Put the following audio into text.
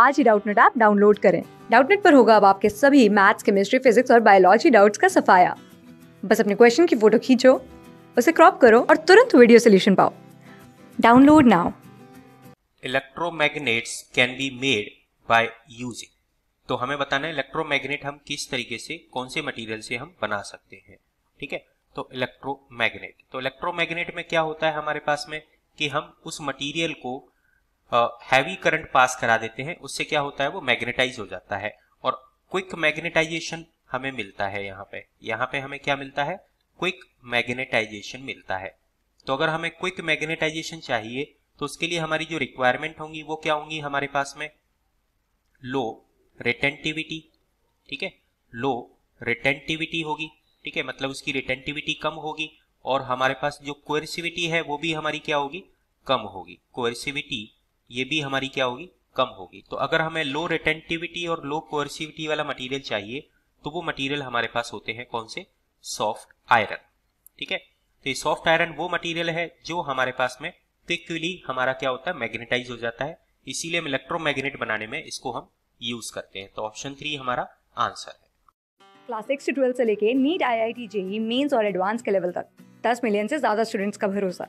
आज ही Doubtnut app download करें डाउटनेट पर होगा अब आपके सभी मैथ्स केमिस्ट्री फिजिक्स और बायोलॉजी डाउट्स का सफाया बस अपने क्वेश्चन की फोटो खींचो उसे क्रॉप करो और तुरंत वीडियो सोल्यूशन पाओ download now electromagnets can be made by using तो हमें बताना है इलेक्ट्रोमैग्नेट हम किस तरीके से कौन से मटेरियल से हम बना सकते हैं ठीक है तो इलेक्ट्रोमैग्नेट तो इलेक्ट्रोमैग्नेट में क्या होता है हमारे पास में कि हम उस मटेरियल को हैवी करंट पास करा देते हैं उससे क्या होता है वो मैग्नेटाइज हो जाता है और क्विक मैग्नेटाइजेशन हमें मिलता है यहाँ पे यहाँ पे हमें क्या मिलता है क्विक मैग्नेटाइजेशन मिलता है तो अगर हमें क्विक मैग्नेटाइजेशन चाहिए तो उसके लिए हमारी जो रिक्वायरमेंट होंगी वो क्या होंगी हमारे पास में लो रिटेंटिविटी ठीक है लो रिटेंटिविटी होगी ठीक है मतलब उसकी रिटेंटिविटी कम होगी और हमारे पास जो कोर्सिविटी है वो भी हमारी क्या होगी कम होगी कोर्सिविटी ये भी हमारी क्या होगी कम होगी तो अगर हमें लो रिटेंटिविटी और लो कोर्सिविटी वाला मटेरियल चाहिए तो वो मटेरियल हमारे पास होते हैं कौन से सॉफ्ट आयरन ठीक है तो ये सॉफ्ट आयरन वो मटेरियल है जो हमारे पास में क्विकली हमारा क्या होता है मैग्नेटाइज हो जाता है इसीलिए हम इलेक्ट्रोमैग्नेट बनाने में इसको हम यूज करते हैं तो ऑप्शन थ्री हमारा आंसर है क्लास सिक्स से से लेके NEET I I T JEE और एडवांस के लेवल तक दस मिलियन से ज्यादा स्टूडेंट्स का भरोसा